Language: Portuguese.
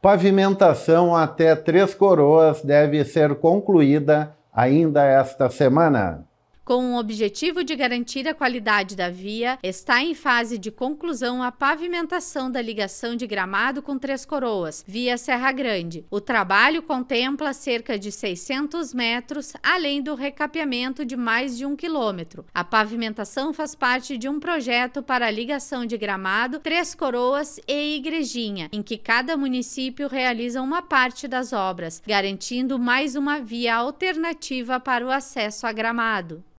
Pavimentação até Três Coroas deve ser concluída ainda esta semana com o objetivo de garantir a qualidade da via, está em fase de conclusão a pavimentação da ligação de Gramado com Três Coroas, via Serra Grande. O trabalho contempla cerca de 600 metros, além do recapeamento de mais de um quilômetro. A pavimentação faz parte de um projeto para a ligação de Gramado, Três Coroas e Igrejinha, em que cada município realiza uma parte das obras, garantindo mais uma via alternativa para o acesso a Gramado.